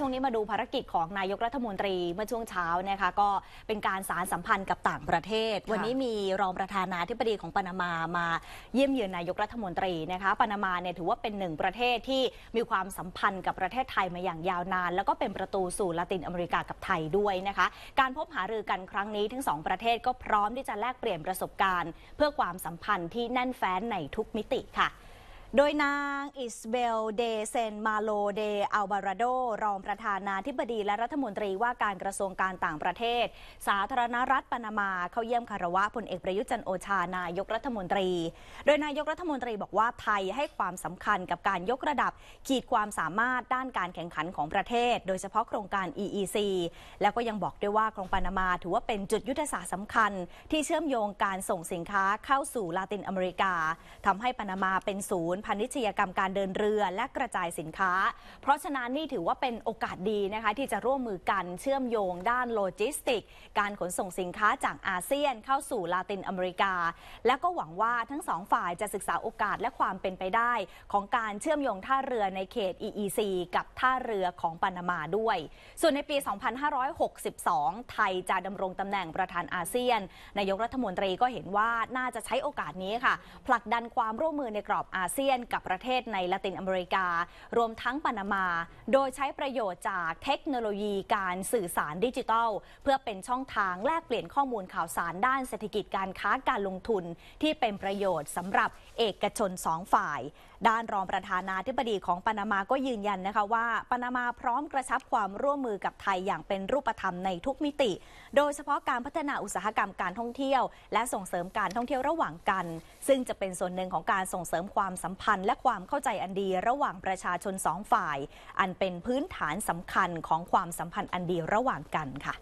ช่วงนี้มาดูภารกิจของนายกรัฐมนตรีเมื่อช่วงเช้านะคะก็เป็นการสารสัมพันธ์กับต่างประเทศ วันนี้มีรองประธานาธิบดีของปานามามา เยี่ยมเยือนนายกรัฐมนตรีนะคะปานามาเนี่ยถือว่าเป็นหนึ่งประเทศที่มีความสัมพันธ์กับประเทศไทยมาอย่างยาวนาน แล้วก็เป็นประตูสู่ละตินอเมริกากับไทยด้วยนะคะการพบหารือกันครั้งนี้ทั้งสองประเทศก็พร้อมที่จะแลกเปลี่ยนประสบการณ์เพื่อความสัมพันธ์ที่แน่นแฟ้นในทุกมิติค่ะโดยนางอิสเบลเดเซนมาโลเดอัลบาราโดรองประธานาธิบดีและรัฐมนตรีว่าการกระทรวงการต่างประเทศ สาธารณรัฐปานามาเข้าเยี่ยมคารวะพลเอกประยุจันโอชา นายกรัฐมนตรี โดยนายกรัฐมนตรีบอกว่าไทยให้ความสำคัญกับการยกระดับ ขีดความสามารถด้านการแข่งขันของประเทศ โดยเฉพาะโครงการ EEC แล้วก็ยังบอกด้วยว่าโครงปานามาถือว่าเป็นจุดยุทธศาสตร์สาคัญ ที่เชื่อมโยงการส่งสินค้าเข้าสู่ลาตินอเมริกา ทำให้ปานามาเป็นศูนย์พาณิชยกรรมการเดินเรือและกระจายสินค้า เพราะฉะนั้นนี่ถือว่าเป็นโอกาสดีนะคะ ที่จะร่วมมือกันเชื่อมโยงด้านโลจิสติก การขนส่งสินค้าจากอาเซียนเข้าสู่ลาตินอเมริกา และก็หวังว่าทั้งสองฝ่ายจะศึกษาโอกาสและความเป็นไปได้ของการเชื่อมโยงท่าเรือในเขต EEC กับท่าเรือของปานามาด้วย ส่วนในปี 2562 ไทยจะดำรงตำแหน่งประธานอาเซียนนายกรัฐมนตรีก็เห็นว่าน่าจะใช้โอกาสนี้ค่ะ ผลักดันความร่วมมือในกรอบอาเซียนนกับประเทศในละตินอเมริกา รวมทั้งปานามา โดยใช้ประโยชน์จากเทคโนโลยีการสื่อสารดิจิทัลเพื่อเป็นช่องทางแลกเปลี่ยนข้อมูลข่าวสารด้านเศรษฐกิจการค้าการลงทุน ที่เป็นประโยชน์สำหรับเอกชนสองฝ่าย ด้านรองประธานาธิบดีของปานามาก็ยืนยันนะคะว่าปานามาพร้อมกระชับความร่วมมือกับไทยอย่างเป็นรูปธรรมในทุกมิติ โดยเฉพาะการพัฒนาอุตสาหกรรมการท่องเที่ยวและส่งเสริมการท่องเที่ยวระหว่างกัน ซึ่งจะเป็นส่วนหนึ่งของการส่งเสริมความสัมมพันธ์และความเข้าใจอันดีระหว่างประชาชนสองฝ่าย อันเป็นพื้นฐานสำคัญของความสัมพันธ์อันดีระหว่างกันค่ะ